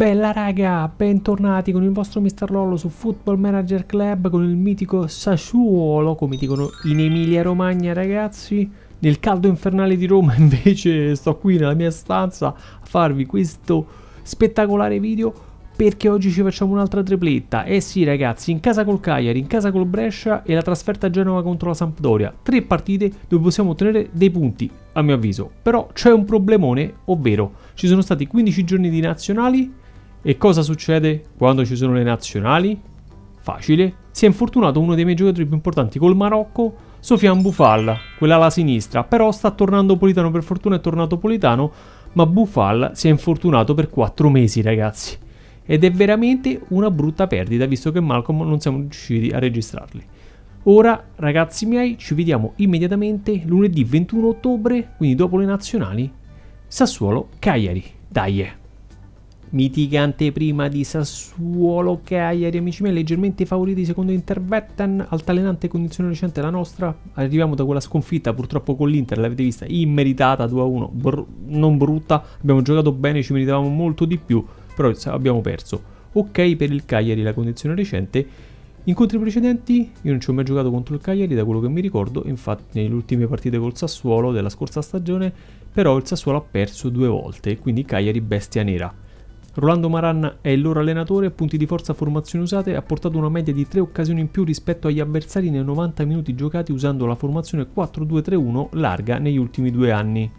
Bella raga, bentornati con il vostro Mr. Lollo su Football Manager Club con il mitico Sassuolo, come dicono in Emilia Romagna ragazzi. Nel caldo infernale di Roma invece sto qui nella mia stanza a farvi questo spettacolare video perché oggi ci facciamo un'altra tripletta. Eh sì ragazzi, in casa col Cagliari, in casa col Brescia e la trasferta a Genova contro la Sampdoria. Tre partite dove possiamo ottenere dei punti, a mio avviso. Però c'è un problemone, ovvero ci sono stati 15 giorni di nazionali e cosa succede quando ci sono le nazionali? Facile, si è infortunato uno dei miei giocatori più importanti col Marocco, Sofian Bufal, quella alla sinistra, però sta tornando Politano, per fortuna è tornato Politano, ma Bufal si è infortunato per 4 mesi ragazzi. Ed è veramente una brutta perdita visto che Malcolm non siamo riusciti a registrarli. Ora ragazzi miei ci vediamo immediatamente lunedì 21 ottobre, quindi dopo le nazionali, Sassuolo Cagliari. Dai! Eh. Mitica anteprima di Sassuolo, Cagliari, amici miei, leggermente favoriti secondo Intervetten, altalenante condizione recente la nostra. Arriviamo da quella sconfitta purtroppo con l'Inter, l'avete vista, immeritata 2-1, br- non brutta, abbiamo giocato bene, ci meritavamo molto di più, però abbiamo perso. Ok per il Cagliari la condizione recente, Incontri precedenti, io non ci ho mai giocato contro il Cagliari da quello che mi ricordo, infatti nelle ultime partite col Sassuolo della scorsa stagione, però il Sassuolo ha perso due volte, quindi Cagliari bestia nera. Rolando Maranna è il loro allenatore, punti di forza formazioni usate, ha portato una media di 3 occasioni in più rispetto agli avversari nei 90 minuti giocati usando la formazione 4-2-3-1 larga negli ultimi due anni.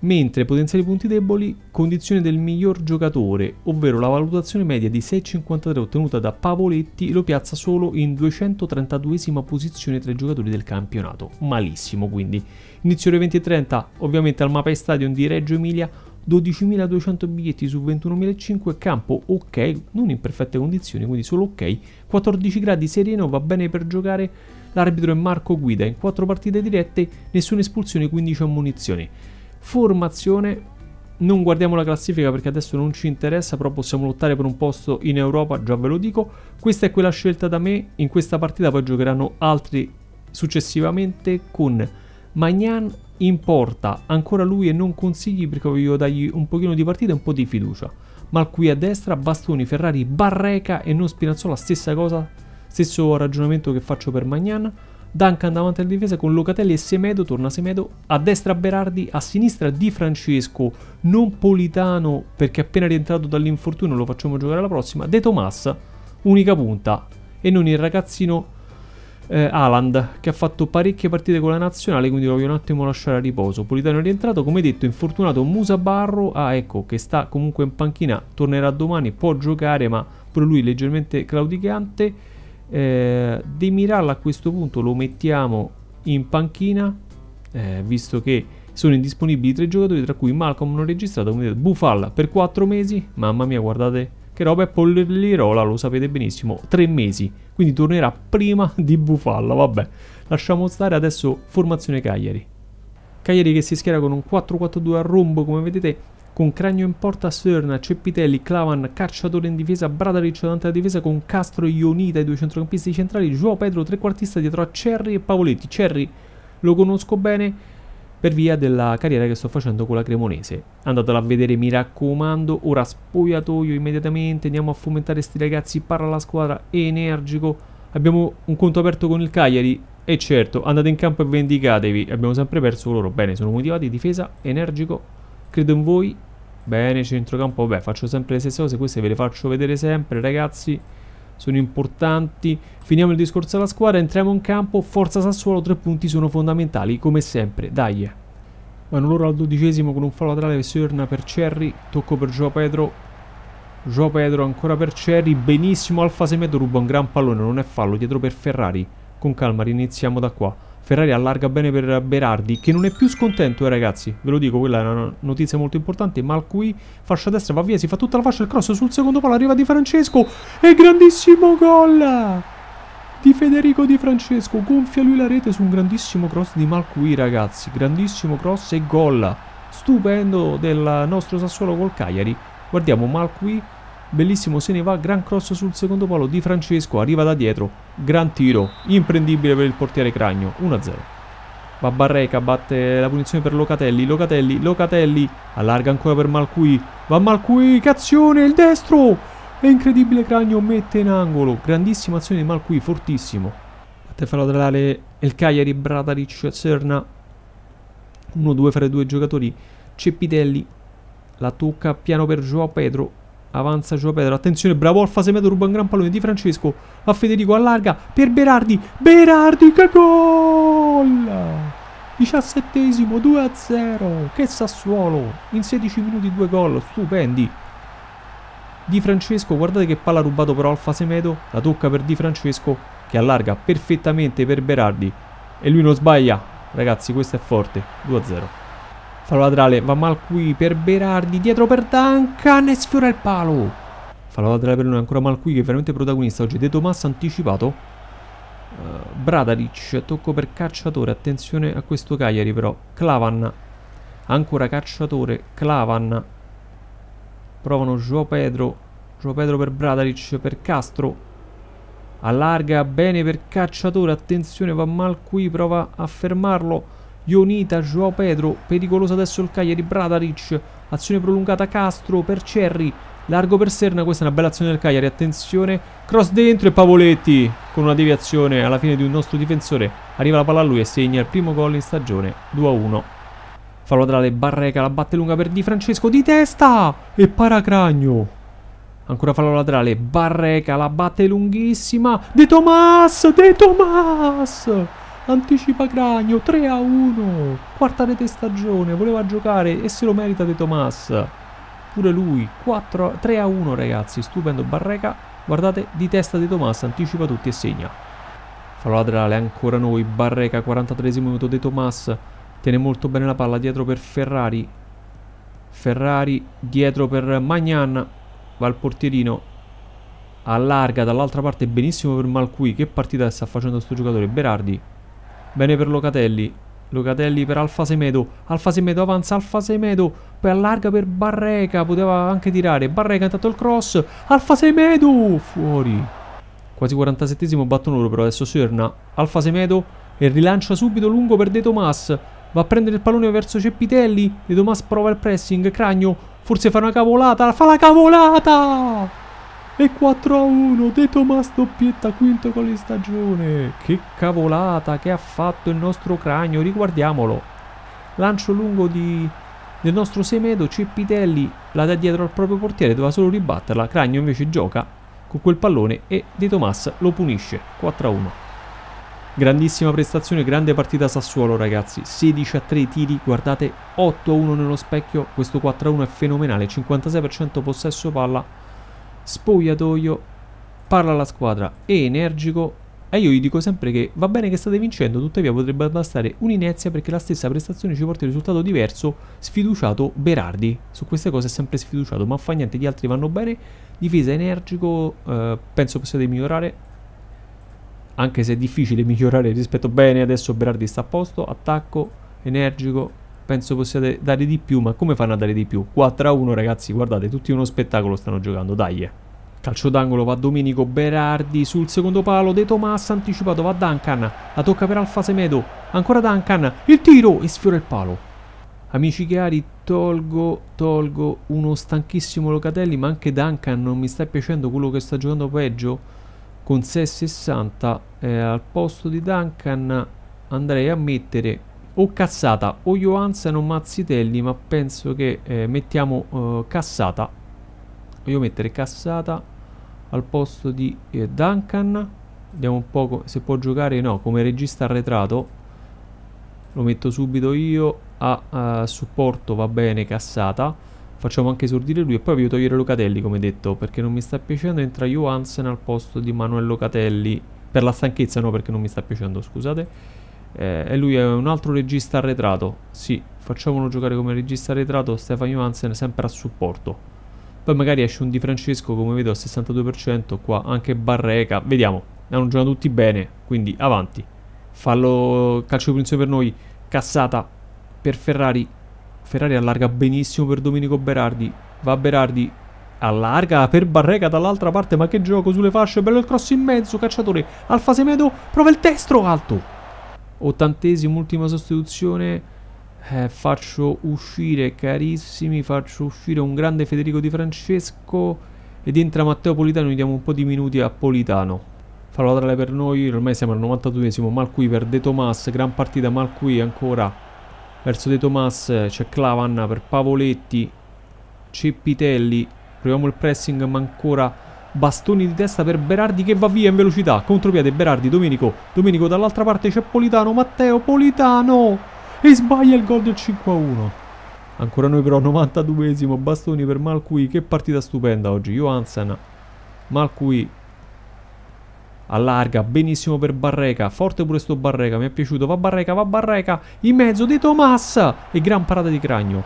Mentre potenziali punti deboli, condizione del miglior giocatore, ovvero la valutazione media di 6,53 ottenuta da Pavoletti lo piazza solo in 232 posizione tra i giocatori del campionato. Malissimo quindi. Inizio ore 20.30, ovviamente al Mapei Stadium di Reggio Emilia, 12.200 biglietti su 21.500, campo ok, non in perfette condizioni, quindi solo ok, 14 gradi sereno, va bene per giocare, l'arbitro è Marco Guida, in 4 partite dirette, nessuna espulsione, 15 ammunizioni. Formazione, non guardiamo la classifica perché adesso non ci interessa, però possiamo lottare per un posto in Europa, già ve lo dico. Questa è quella scelta da me, in questa partita poi giocheranno altri successivamente con Magnan importa ancora lui e non consigli perché voglio dargli un pochino di partita e un po' di fiducia. Ma qui a destra Bastoni, Ferrari, Barreca e non Spinazzola, stessa cosa, stesso ragionamento che faccio per Magnan. Duncan davanti alla difesa con Locatelli e Semedo, torna Semedo, a destra Berardi, a sinistra Di Francesco, non Politano perché appena rientrato dall'infortunio lo facciamo giocare alla prossima, De Tomas, unica punta, e non il ragazzino eh, Aland che ha fatto parecchie partite con la nazionale quindi lo voglio un attimo lasciare a riposo Politano è rientrato come detto infortunato Musabarro ah ecco che sta comunque in panchina tornerà domani può giocare ma pure lui leggermente claudicante eh, De a questo punto lo mettiamo in panchina eh, visto che sono indisponibili tre giocatori tra cui Malcolm non registrato quindi Bufal per quattro mesi mamma mia guardate che roba è Pollirola lo sapete benissimo, tre mesi, quindi tornerà prima di Bufalla, vabbè. Lasciamo stare adesso formazione Cagliari. Cagliari che si schiera con un 4-4-2 a rombo, come vedete, con Cragno in porta, Serna, Ceppitelli, Clavan, Cacciatore in difesa, Bradaric davanti alla difesa con Castro e Ionita, i due centrocampisti centrali, Joao Pedro trequartista dietro a Cerri e Pavoletti. Cerri lo conosco bene, per via della carriera che sto facendo con la Cremonese. Andatela a vedere, mi raccomando. Ora spogliatoio immediatamente, andiamo a fomentare sti ragazzi, parla la squadra, energico. Abbiamo un conto aperto con il Cagliari e certo, andate in campo e vendicatevi. Abbiamo sempre perso loro, bene, sono motivati, difesa, energico, credo in voi. Bene, centrocampo, vabbè, faccio sempre le stesse cose, queste ve le faccio vedere sempre, ragazzi sono importanti. Finiamo il discorso alla squadra, entriamo in campo, forza Sassuolo, tre punti sono fondamentali, come sempre, dai. Vanno loro al dodicesimo con un fallo laterale che si torna per Cerri, tocco per Gio Pedro, Gio Pedro ancora per Cerri, benissimo, Alfa Semedo ruba un gran pallone, non è fallo, dietro per Ferrari, con calma riniziamo da qua. Ferrari allarga bene per Berardi che non è più scontento eh ragazzi ve lo dico quella è una notizia molto importante Mal qui, fascia destra va via si fa tutta la fascia il cross sul secondo palo arriva Di Francesco e grandissimo gol di Federico Di Francesco gonfia lui la rete su un grandissimo cross di Malqui ragazzi grandissimo cross e gol stupendo del nostro Sassuolo col Cagliari guardiamo Malqui Bellissimo se ne va, gran cross sul secondo palo di Francesco, arriva da dietro, gran tiro, imprendibile per il portiere Cragno, 1-0. Va Barreca, batte la punizione per Locatelli, Locatelli, Locatelli, allarga ancora per Malcui, va Malcui, cazione, il destro! È incredibile Cragno, mette in angolo, grandissima azione di Malcui, fortissimo. Batte fallo laterale, El Cagliari, Brataric, Serna, 1-2 fra i due giocatori, Ceppitelli, la tocca piano per Joao Pedro, Avanza Gio Pedro, attenzione, bravo Alfa Semedo ruba un gran pallone di Francesco a Federico, allarga per Berardi, Berardi che gol! 17 2 a 0, che Sassuolo, in 16 minuti due gol, stupendi. Di Francesco, guardate che palla rubato però Alfa Semedo, la tocca per Di Francesco che allarga perfettamente per Berardi e lui non sbaglia, ragazzi questo è forte, 2 a 0. Fallo laterale, va mal qui per Berardi, dietro per Duncan e sfiora il palo. Fallo laterale per lui, ancora mal qui che è veramente protagonista oggi. De Tomas anticipato. Uh, eh, Bradaric, tocco per cacciatore, attenzione a questo Cagliari però. Clavan, ancora cacciatore, Clavan. Provano Joao Pedro, Joao Pedro per Bradaric, per Castro. Allarga bene per cacciatore, attenzione va mal qui, prova a fermarlo. Ionita, Joao Pedro, pericoloso adesso il Cagliari, Bradaric, azione prolungata Castro per Cerri, largo per Serna, questa è una bella azione del Cagliari, attenzione, cross dentro e Pavoletti con una deviazione alla fine di un nostro difensore, arriva la palla a lui e segna il primo gol in stagione, 2-1. Fa laterale Barreca, la batte lunga per Di Francesco di testa e Paracragno. Ancora fallo laterale, Barreca la batte lunghissima. De Tomas, De Tomas! Anticipa Cragno, 3 a 1. Quarta rete stagione, voleva giocare e se lo merita De Tomas. Pure lui, 4, 3 a 1 ragazzi, stupendo Barreca. Guardate, di testa De Tomas, anticipa tutti e segna. Fa la laterale ancora noi, Barreca, 43 esimo minuto De Tomas. Tiene molto bene la palla, dietro per Ferrari. Ferrari dietro per Magnan. Va al portierino, allarga dall'altra parte benissimo per Malcui che partita sta facendo questo giocatore Berardi Bene per Locatelli. Locatelli per Alfa Semedo. Alfa Semedo avanza, Alfa Semedo. Poi allarga per Barreca. Poteva anche tirare. Barreca intanto il cross. Alfa Semedo! Fuori. Quasi 47esimo battono loro però adesso Serna. Alfa Semedo e rilancia subito lungo per De Tomas. Va a prendere il pallone verso Ceppitelli. De Tomas prova il pressing. Cragno. Forse fa una cavolata. Fa la cavolata! E 4 a 1 De Tomas doppietta quinto con le stagione. Che cavolata che ha fatto il nostro cranio, riguardiamolo. Lancio lungo di... del nostro Semedo, Cepitelli la dà dietro al proprio portiere, doveva solo ribatterla. Cranio invece gioca con quel pallone e De Tomas lo punisce. 4 a 1. Grandissima prestazione, grande partita Sassuolo ragazzi, 16 a 3 tiri, guardate 8 a 1 nello specchio, questo 4 a 1 è fenomenale, 56% possesso palla, spogliatoio, parla alla squadra, è energico e io gli dico sempre che va bene che state vincendo, tuttavia potrebbe bastare un'inezia perché la stessa prestazione ci porta a un risultato diverso, sfiduciato Berardi. Su queste cose è sempre sfiduciato, ma fa niente, gli altri vanno bene, difesa energico, eh, penso possiate migliorare, anche se è difficile migliorare rispetto bene, adesso Berardi sta a posto, attacco energico, penso possiate dare di più, ma come fanno a dare di più? 4 a 1 ragazzi, guardate, tutti uno spettacolo stanno giocando, dai. Calcio d'angolo va Domenico Berardi sul secondo palo De Tomas, anticipato va Duncan, la tocca per Alfa Semedo, ancora Duncan, il tiro e sfiora il palo. Amici cari, tolgo, tolgo uno stanchissimo Locatelli, ma anche Duncan non mi sta piacendo quello che sta giocando peggio. Con 6,60 eh, al posto di Duncan andrei a mettere o Cassata o Johansen o Mazzitelli ma penso che eh, mettiamo eh, Cassata voglio mettere Cassata al posto di eh, Duncan vediamo un po' se può giocare no come regista arretrato lo metto subito io a, a eh, supporto va bene Cassata facciamo anche esordire lui e poi voglio togliere Locatelli come detto perché non mi sta piacendo entra Johansen al posto di Manuel Locatelli per la stanchezza no perché non mi sta piacendo scusate eh, e lui è un altro regista arretrato. Sì, facciamolo giocare come regista arretrato, Stefano Johansen sempre a supporto. Poi magari esce un Di Francesco, come vedo, al 62%, qua anche Barreca, vediamo. Hanno giocato tutti bene, quindi avanti. Fallo calcio di punizione per noi, cassata per Ferrari. Ferrari allarga benissimo per Domenico Berardi. Va Berardi, allarga per Barreca dall'altra parte, ma che gioco sulle fasce, bello il cross in mezzo, cacciatore, Alfa Semedo, prova il destro, alto ottantesimo, ultima sostituzione. Eh, faccio uscire carissimi, faccio uscire un grande Federico Di Francesco ed entra Matteo Politano, gli diamo un po' di minuti a Politano. Fa la laterale per noi, ormai siamo al 92esimo, Malqui per De Tomas, gran partita Malqui ancora verso De Tomas, c'è Clavanna per Pavoletti, Ceppitelli, proviamo il pressing ma ancora Bastoni di testa per Berardi che va via in velocità. Contropiede Berardi, Domenico. Domenico dall'altra parte c'è Politano. Matteo Politano! E sbaglia il gol del 5-1. Ancora noi però 92esimo. Bastoni per Malcui. Che partita stupenda oggi. Johansen. Malcui. Allarga, benissimo per Barreca, forte pure sto Barreca, mi è piaciuto, va Barreca, va Barreca, in mezzo di Tomassa e gran parata di Cragno.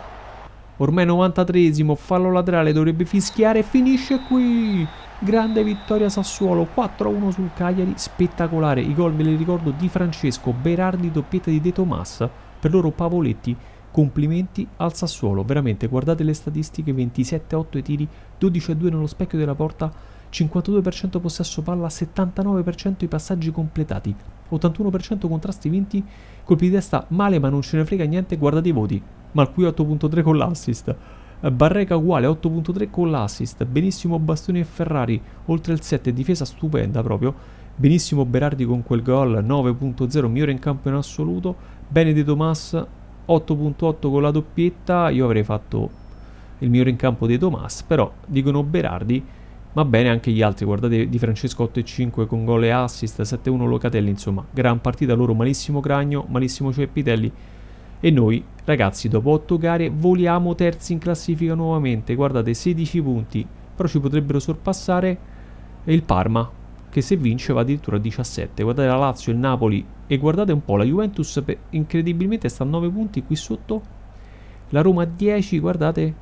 Ormai 93esimo, fallo laterale, dovrebbe fischiare e finisce qui. Grande vittoria Sassuolo 4-1 sul Cagliari, spettacolare. I gol me li ricordo di Francesco, Berardi, doppietta di De Tomas, per loro Pavoletti. Complimenti al Sassuolo, veramente guardate le statistiche 27-8 i tiri, 12-2 nello specchio della porta, 52% possesso palla, 79% i passaggi completati, 81% contrasti vinti, colpi di testa male ma non ce ne frega niente, guardate i voti, qui 8.3 con l'assist. Barreca uguale 8.3 con l'assist, benissimo Bastoni e Ferrari, oltre il 7, difesa stupenda proprio, benissimo Berardi con quel gol 9.0, migliore in campo in assoluto, bene De Tomas 8.8 con la doppietta, io avrei fatto il migliore in campo De Tomas, però dicono Berardi, ma bene anche gli altri, guardate Di Francesco 8.5 con gol e assist, 7-1 Locatelli, insomma, gran partita loro, malissimo Cragno, malissimo Ceppitelli, cioè e noi, ragazzi, dopo 8 gare voliamo terzi in classifica nuovamente. Guardate, 16 punti, però ci potrebbero sorpassare il Parma, che se vince va addirittura a 17. Guardate la Lazio, il Napoli e guardate un po' la Juventus, incredibilmente sta a 9 punti qui sotto. La Roma a 10, guardate,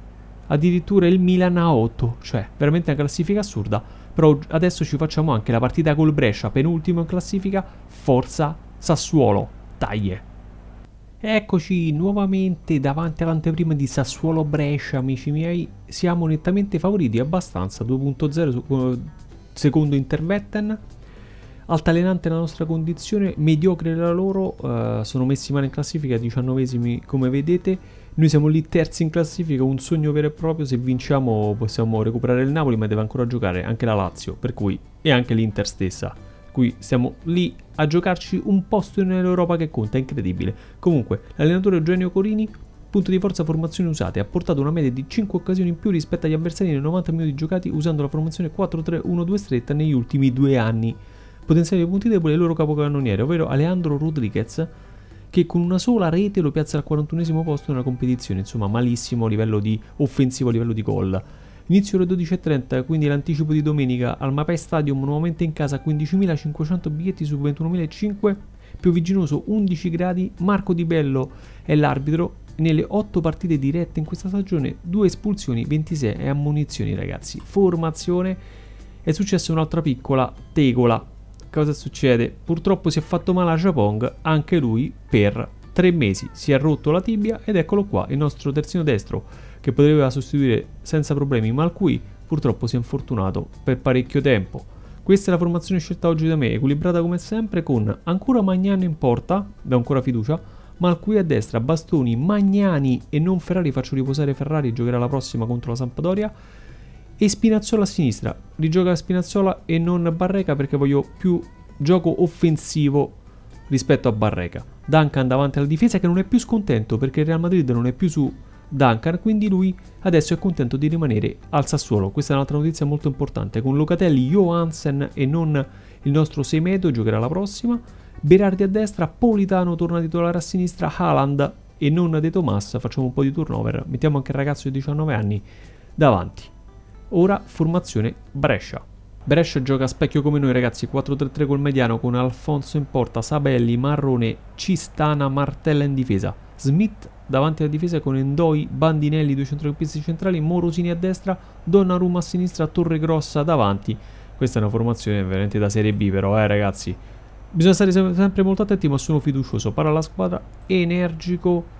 addirittura il Milan a 8, cioè veramente una classifica assurda. Però adesso ci facciamo anche la partita col Brescia, penultimo in classifica, Forza Sassuolo, taglie. Eccoci nuovamente davanti all'anteprima di Sassuolo Brescia, amici miei, siamo nettamente favoriti abbastanza, 2.0 eh, secondo Intervetten, altalenante la nostra condizione, mediocre la loro, eh, sono messi male in classifica, 19 come vedete, noi siamo lì terzi in classifica, un sogno vero e proprio, se vinciamo possiamo recuperare il Napoli ma deve ancora giocare anche la Lazio, per cui e anche l'Inter stessa cui siamo lì a giocarci un posto nell'Europa che conta, è incredibile. Comunque, l'allenatore Eugenio Corini punto di forza formazioni usate, ha portato una media di 5 occasioni in più rispetto agli avversari nei 90 minuti giocati usando la formazione 4-3-1-2 stretta negli ultimi due anni. Potenziali punti deboli è il loro capocannoniere, ovvero Alejandro Rodriguez, che con una sola rete lo piazza al 41 posto nella competizione, insomma malissimo a livello di offensivo, a livello di gol. Inizio ore 12.30, quindi l'anticipo di domenica al Mapai Stadium, nuovamente in casa 15.500 biglietti su 21.500, piovigginoso 11 gradi, Marco Di Bello è l'arbitro, nelle 8 partite dirette in questa stagione, 2 espulsioni, 26 e ammonizioni ragazzi. Formazione, è successa un'altra piccola tegola. Cosa succede? Purtroppo si è fatto male a Japong, anche lui per 3 mesi, si è rotto la tibia ed eccolo qua, il nostro terzino destro che poteva sostituire senza problemi ma al cui purtroppo si è infortunato per parecchio tempo. Questa è la formazione scelta oggi da me, equilibrata come sempre con ancora Magnani in porta, da ancora fiducia, ma al cui a destra Bastoni, Magnani e non Ferrari, faccio riposare Ferrari, giocherà la prossima contro la Sampdoria, e Spinazzola a sinistra, rigioca Spinazzola e non Barreca perché voglio più gioco offensivo rispetto a Barreca. Duncan davanti alla difesa che non è più scontento perché il Real Madrid non è più su Duncan, quindi lui adesso è contento di rimanere al Sassuolo. Questa è un'altra notizia molto importante. Con Locatelli, Johansen e non il nostro Semedo giocherà la prossima. Berardi a destra, Politano torna titolare a sinistra, Haaland e non De Tomas. Facciamo un po' di turnover, mettiamo anche il ragazzo di 19 anni davanti. Ora formazione Brescia. Brescia gioca a specchio come noi ragazzi, 4-3-3 col mediano con Alfonso in porta, Sabelli, Marrone, Cistana, Martella in difesa, Smith davanti alla difesa con Endoi, Bandinelli, due centrocampisti centrali, Morosini a destra, Donnarumma a sinistra, Torregrossa davanti. Questa è una formazione veramente da Serie B però, eh ragazzi. Bisogna stare sempre molto attenti ma sono fiducioso, parla la squadra, energico.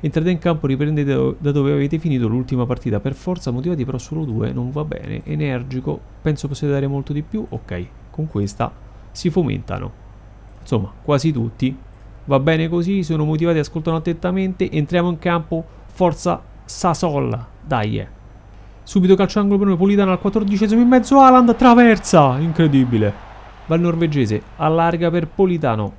Entrate in campo, riprendete da dove avete finito l'ultima partita, per forza motivati però solo due, non va bene, energico, penso possiate dare molto di più, ok, con questa si fomentano. Insomma, quasi tutti va bene così, sono motivati, ascoltano attentamente, entriamo in campo, forza Sasol, dai. Eh. Subito calcio angolo per Napolitano al 14 esimo in mezzo, Aland traversa, incredibile. Va il norvegese, allarga per Politano.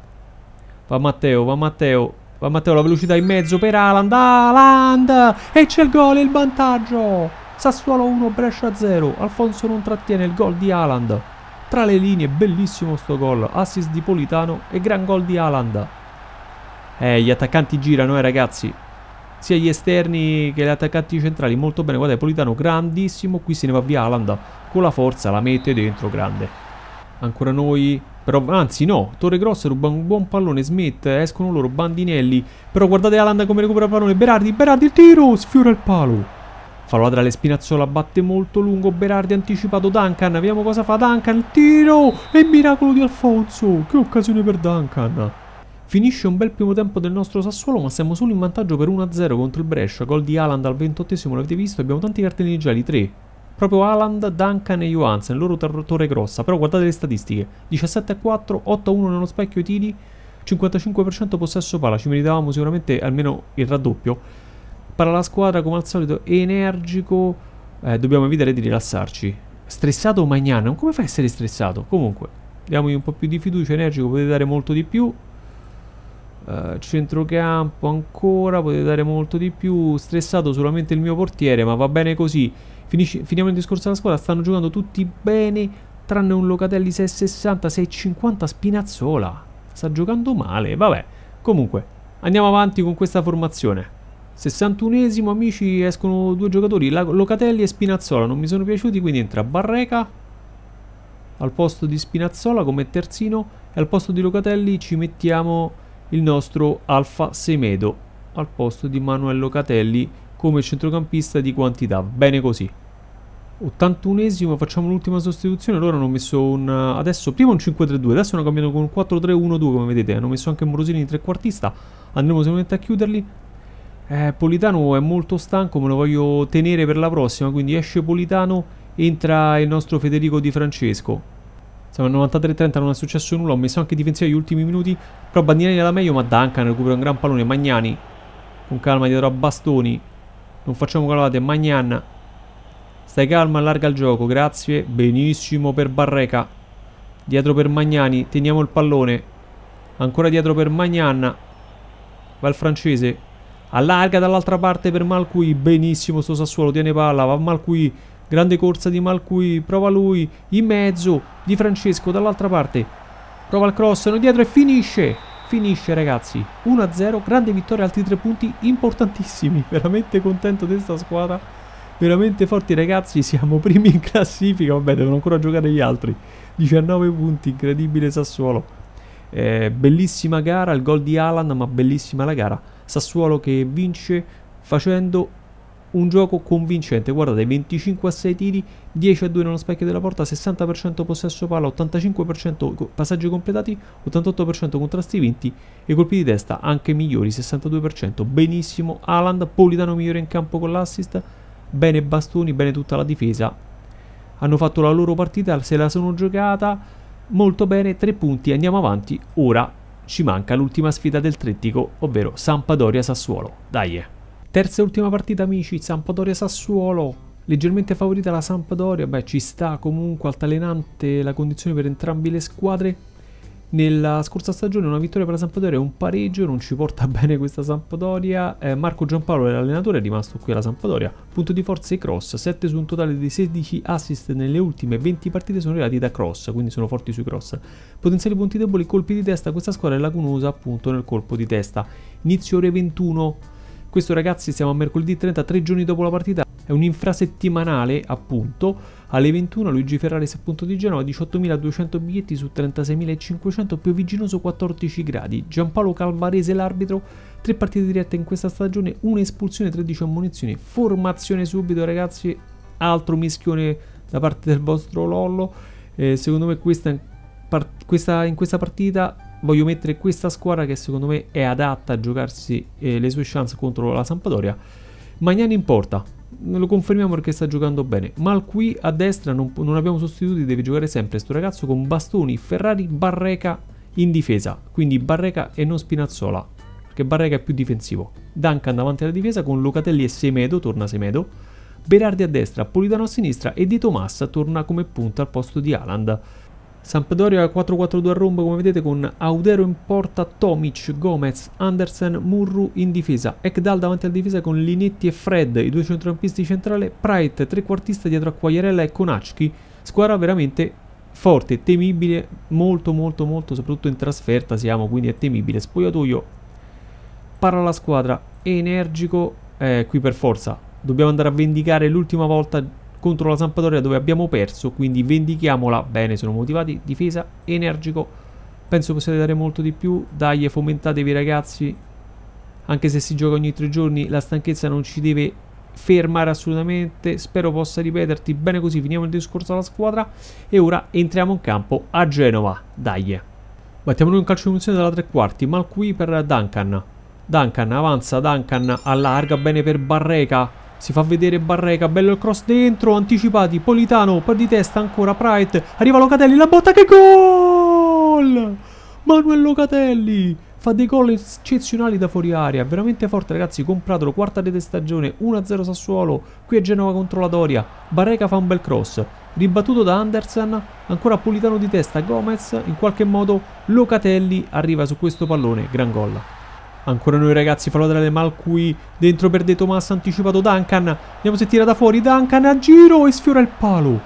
Va Matteo, va Matteo, va Matteo la velocità in mezzo per Aland, Aland! E c'è il gol, il vantaggio! Sassuolo 1, Brescia 0, Alfonso non trattiene il gol di Aland. Tra le linee, bellissimo sto gol, assist di Politano e gran gol di Aland. Eh, gli attaccanti girano, eh, ragazzi. Sia gli esterni che gli attaccanti centrali. Molto bene. Guarda, Politano grandissimo. Qui se ne va via Alan. Con la forza la mette dentro. Grande. Ancora noi. Però, anzi no, Torre Grossa ruba un buon pallone, Smith, eh, escono loro, Bandinelli. Però guardate Alan come recupera il pallone, Berardi, Berardi il tiro, sfiora il palo. Fallo laterale Spinazzola, batte molto lungo, Berardi anticipato, Duncan, vediamo cosa fa Duncan, il tiro e miracolo di Alfonso, che occasione per Duncan. Finisce un bel primo tempo del nostro Sassuolo, ma siamo solo in vantaggio per 1-0 contro il Brescia. Gol di Haaland al 28esimo, l'avete visto, abbiamo tanti cartellini gialli, 3. Proprio Haaland, Duncan e Johansen, il loro torre grossa. Però guardate le statistiche, 17-4, 8-1 nello specchio Tili, 55% possesso pala, ci meritavamo sicuramente almeno il raddoppio. Para la squadra come al solito energico, eh, dobbiamo evitare di rilassarci. Stressato Magnano, come fa a essere stressato? Comunque, diamogli un po' più di fiducia, energico, potete dare molto di più, eh, centrocampo ancora, potete dare molto di più. Stressato solamente il mio portiere, ma va bene così. Finisci, finiamo il discorso della squadra. Stanno giocando tutti bene, tranne un Locatelli 660, 650. Spinazzola sta giocando male. Vabbè, comunque, andiamo avanti con questa formazione. 61esimo, amici, escono due giocatori, Locatelli e Spinazzola. Non mi sono piaciuti, quindi entra Barreca al posto di Spinazzola come terzino e al posto di Locatelli ci mettiamo il nostro Alfa Semedo al posto di Manuel Locatelli come centrocampista di quantità. Bene così. 81esimo, facciamo l'ultima sostituzione. Loro hanno messo un. Adesso prima un 5-3-2, adesso hanno cambiato con un 4-3-1-2, come vedete. Hanno messo anche Morosini in trequartista. Andremo sicuramente a chiuderli. Eh, Politano è molto stanco, me lo voglio tenere per la prossima. Quindi esce Politano, entra il nostro Federico Di Francesco. Siamo al 93-30, non è successo nulla. Ho messo anche difensiva gli ultimi minuti. Però Bandinelli era meglio, ma Duncan recupera un gran pallone. Magnani con calma dietro a Bastoni. Non facciamo calate. Magnan. Stai calma, allarga il gioco. Grazie. Benissimo per Barreca. Dietro per Magnani. Teniamo il pallone. Ancora dietro per Magnan. Va il francese. Allarga dall'altra parte per Malcui. Benissimo sto Sassuolo. Tiene palla. Va Malcui. Grande corsa di Malcui, prova lui, in mezzo, di Francesco dall'altra parte. Prova il cross, non dietro e finisce. Finisce ragazzi, 1-0, grande vittoria, altri tre punti importantissimi. Veramente contento di questa squadra. Veramente forti ragazzi, siamo primi in classifica, vabbè devono ancora giocare gli altri. 19 punti, incredibile Sassuolo. Eh, bellissima gara, il gol di Alan, ma bellissima la gara. Sassuolo che vince facendo un gioco convincente, guardate 25 a 6 tiri, 10 a 2 nello specchio della porta, 60% possesso palla, 85% passaggi completati, 88% contrasti vinti e colpi di testa anche migliori, 62%, benissimo Alan, Politano migliore in campo con l'assist, bene Bastoni, bene tutta la difesa, hanno fatto la loro partita, se la sono giocata molto bene, 3 punti, andiamo avanti, ora ci manca l'ultima sfida del trittico, ovvero sampadoria sassuolo dai! Terza e ultima partita amici, Sampdoria-Sassuolo, leggermente favorita la Sampdoria, beh ci sta comunque altalenante la condizione per entrambe le squadre. Nella scorsa stagione una vittoria per la Sampdoria e un pareggio, non ci porta bene questa Sampdoria. Eh, Marco Giampaolo è l'allenatore, è rimasto qui alla Sampdoria. Punto di forza i cross, 7 su un totale di 16 assist nelle ultime 20 partite sono arrivati da cross, quindi sono forti sui cross. Potenziali punti deboli, colpi di testa, questa squadra è lacunosa appunto nel colpo di testa. Inizio ore 21. Questo ragazzi siamo a mercoledì 30, tre giorni dopo la partita, è un infrasettimanale appunto. Alle 21 Luigi Ferraris appunto di Genova, 18.200 biglietti su 36.500, piovigginoso 14 gradi. Giampaolo Calvarese l'arbitro, tre partite dirette in questa stagione, una espulsione, 13 ammunizioni. Formazione subito ragazzi, altro mischione da parte del vostro Lollo. Eh, secondo me questa, part- questa, in questa partita voglio mettere questa squadra che secondo me è adatta a giocarsi eh, le sue chance contro la Sampdoria. Magnani in porta, lo confermiamo perché sta giocando bene. Mal qui a destra non, non abbiamo sostituti, deve giocare sempre questo ragazzo con Bastoni, Ferrari, Barreca in difesa. Quindi Barreca e non Spinazzola, perché Barreca è più difensivo. Duncan davanti alla difesa con Locatelli e Semedo, torna Semedo. Berardi a destra, Politano a sinistra e Di Tomassa torna come punta al posto di Haaland. Sampdoria 4-4-2 a rombo come vedete con Audero in porta, Tomic, Gomez, Andersen, Murru in difesa, Ekdal davanti alla difesa con Linetti e Fred, i due centrocampisti centrale, Pride trequartista dietro a Quagliarella e Konacchi, squadra veramente forte, temibile, molto molto molto, soprattutto in trasferta siamo, quindi è temibile, spogliatoio, parla la squadra, energico, eh, qui per forza, dobbiamo andare a vendicare l'ultima volta contro la Sampdoria dove abbiamo perso, quindi vendichiamola bene, sono motivati, difesa, energico, penso possiate dare molto di più, dai fomentatevi ragazzi, anche se si gioca ogni tre giorni la stanchezza non ci deve fermare assolutamente, spero possa ripeterti, bene così finiamo il discorso alla squadra e ora entriamo in campo a Genova, dai. Battiamo noi un calcio di punizione dalla tre quarti, mal qui per Duncan. Duncan avanza, Duncan allarga bene per Barreca, si fa vedere Barreca, bello il cross dentro, anticipati, Politano, poi di testa ancora, Pright, arriva Locatelli, la botta che gol! Manuel Locatelli! fa dei gol eccezionali da fuori aria, veramente forte ragazzi, compratelo, quarta rete stagione, 1-0 Sassuolo, qui è Genova contro la Doria, Barreca fa un bel cross, ribattuto da Andersen, ancora Politano di testa, Gomez, in qualche modo Locatelli arriva su questo pallone, gran gol. Ancora noi ragazzi, fallo delle mal qui dentro per De Tomas, anticipato Duncan. Vediamo se tira da fuori Duncan a giro e sfiora il palo.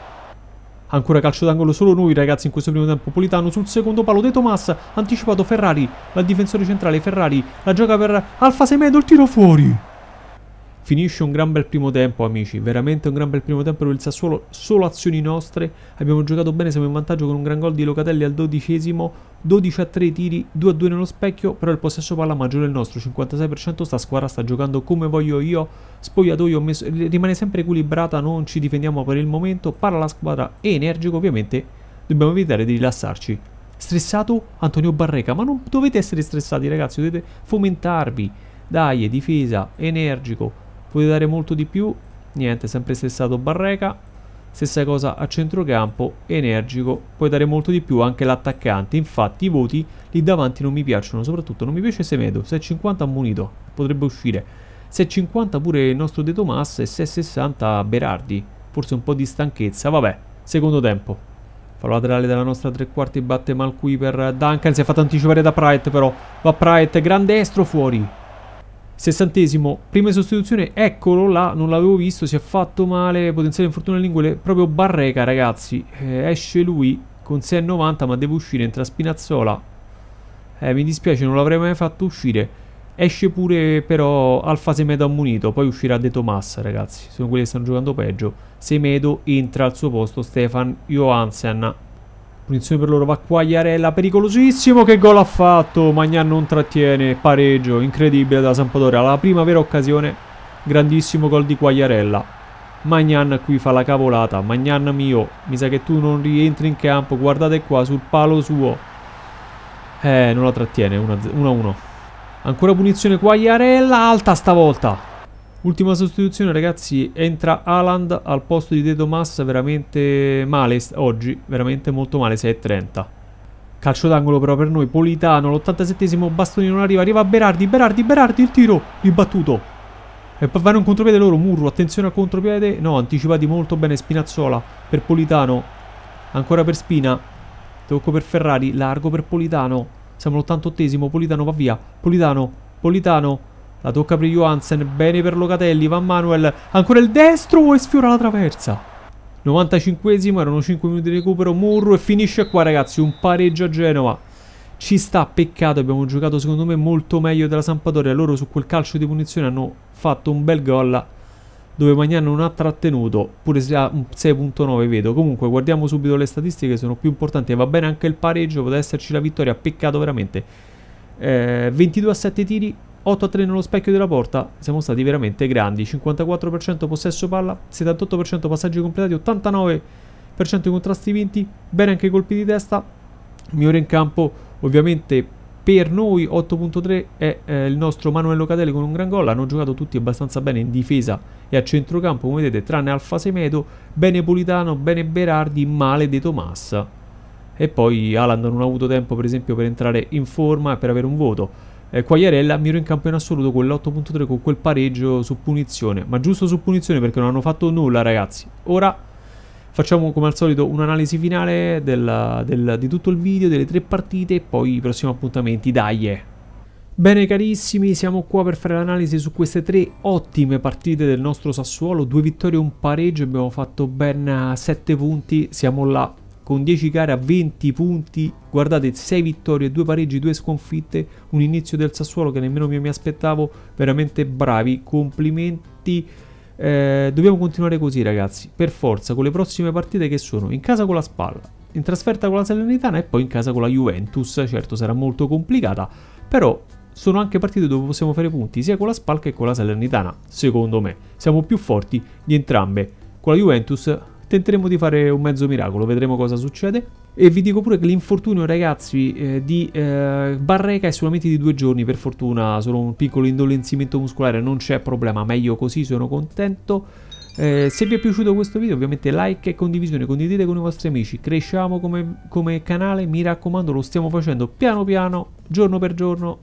Ancora calcio d'angolo solo noi ragazzi in questo primo tempo Politano sul secondo palo De Tomas anticipato Ferrari, la difensore centrale Ferrari la gioca per Alfa Semedo il tiro fuori Finisce un gran bel primo tempo, amici. Veramente un gran bel primo tempo per il Sassuolo. Solo azioni nostre. Abbiamo giocato bene, siamo in vantaggio con un gran gol di Locatelli al dodicesimo. 12 a 3 tiri, 2 a 2 nello specchio. Però il possesso palla maggiore del nostro. 56% sta squadra sta giocando come voglio io. Spogliatoio messo, rimane sempre equilibrata, non ci difendiamo per il momento. Parla la squadra energico, ovviamente. Dobbiamo evitare di rilassarci stressato Antonio Barreca. Ma non dovete essere stressati, ragazzi, dovete fomentarvi. Dai, difesa, energico. Puoi dare molto di più? Niente, sempre stessato Barreca. Stessa cosa a centrocampo, energico, puoi dare molto di più anche l'attaccante. Infatti i voti lì davanti non mi piacciono, soprattutto non mi piace Semedo, Se è 6,50 munito, potrebbe uscire. Se è 50 pure il nostro De Tomas e se è 60 Berardi. Forse un po' di stanchezza, vabbè, secondo tempo. Fa laterale della nostra tre quarti, batte mal qui per Duncan, si è fatto anticipare da Pride però. Va Pride, grande destro fuori. Sessantesimo, prima di sostituzione, eccolo là, non l'avevo visto, si è fatto male, potenziale infortunio alle lingue, proprio Barreca ragazzi, eh, esce lui con 6,90 ma deve uscire, entra Spinazzola, eh, mi dispiace non l'avrei mai fatto uscire, esce pure però Alfa Semedo ammunito, poi uscirà De Tomassa ragazzi, sono quelli che stanno giocando peggio, Semedo entra al suo posto Stefan Johansen Punizione per loro va Quagliarella, pericolosissimo, che gol ha fatto, Magnan non trattiene, pareggio, incredibile da Sampdoria, la prima vera occasione, grandissimo gol di Quagliarella. Magnan qui fa la cavolata, Magnan mio, mi sa che tu non rientri in campo, guardate qua sul palo suo. Eh, non la trattiene, 1-1. Ancora punizione Quagliarella, alta stavolta. Ultima sostituzione ragazzi, entra Aland al posto di De Tomas veramente male oggi, veramente molto male, 6.30. Calcio d'angolo però per noi, Politano, l'87esimo, Bastoni non arriva, arriva Berardi, Berardi, Berardi, il tiro, ribattuto. E poi vanno in contropiede loro, Murro, attenzione al contropiede, no, anticipati molto bene Spinazzola per Politano, ancora per Spina, tocco per Ferrari, largo per Politano, siamo all'88esimo, Politano va via, Politano, Politano, la tocca per Johansen, bene per Locatelli, Van Manuel, ancora il destro e sfiora la traversa. 95esimo, erano 5 minuti di recupero, Murro e finisce qua ragazzi, un pareggio a Genova. Ci sta, peccato, abbiamo giocato secondo me molto meglio della Sampdoria, loro su quel calcio di punizione hanno fatto un bel gol dove Magnan non ha trattenuto, pure se ha un 6.9 vedo. Comunque guardiamo subito le statistiche, sono più importanti, va bene anche il pareggio, potrebbe esserci la vittoria, peccato veramente. Eh, 22 a 7 tiri, 8 a 3 nello specchio della porta, siamo stati veramente grandi, 54% possesso palla, 78% passaggi completati, 89% di contrasti vinti, bene anche i colpi di testa, migliore in campo ovviamente per noi 8.3 è eh, il nostro Manuello Locatelli con un gran gol, hanno giocato tutti abbastanza bene in difesa e a centrocampo come vedete tranne Alfa Semedo, bene Politano, bene Berardi, male De Tomas e poi Alan non ha avuto tempo per esempio per entrare in forma e per avere un voto eh, Quagliarella miro in campo in assoluto con l'8.3 con quel pareggio su punizione, ma giusto su punizione perché non hanno fatto nulla ragazzi. Ora facciamo come al solito un'analisi finale della, del, di tutto il video, delle tre partite e poi i prossimi appuntamenti, dai! Eh. Bene carissimi, siamo qua per fare l'analisi su queste tre ottime partite del nostro Sassuolo, due vittorie e un pareggio, abbiamo fatto ben 7 punti, siamo là con 10 gare a 20 punti, guardate 6 vittorie, 2 pareggi, 2 sconfitte, un inizio del Sassuolo che nemmeno io mi aspettavo, veramente bravi, complimenti. Eh, dobbiamo continuare così ragazzi, per forza, con le prossime partite che sono in casa con la Spalla, in trasferta con la Salernitana e poi in casa con la Juventus, certo sarà molto complicata, però sono anche partite dove possiamo fare punti sia con la Spalla che con la Salernitana, secondo me. Siamo più forti di entrambe. Con la Juventus tenteremo di fare un mezzo miracolo, vedremo cosa succede. E vi dico pure che l'infortunio ragazzi eh, di eh, Barreca è solamente di due giorni, per fortuna solo un piccolo indolenzimento muscolare, non c'è problema, meglio così, sono contento. Eh, se vi è piaciuto questo video ovviamente like e condivisione, condividete con i vostri amici, cresciamo come, come canale, mi raccomando lo stiamo facendo piano piano, giorno per giorno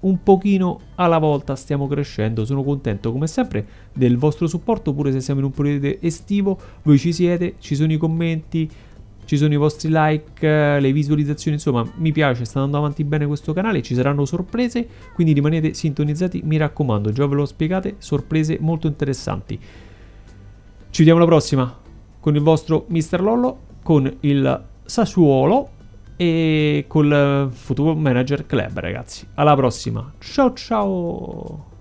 un pochino alla volta stiamo crescendo, sono contento come sempre del vostro supporto pure se siamo in un periodo estivo, voi ci siete, ci sono i commenti, ci sono i vostri like, eh, le visualizzazioni, insomma mi piace, sta andando avanti bene questo canale, ci saranno sorprese, quindi rimanete sintonizzati, mi raccomando, già ve lo spiegate, sorprese molto interessanti. Ci vediamo alla prossima con il vostro mister Lollo, con il Sassuolo e col futuro manager club ragazzi alla prossima ciao ciao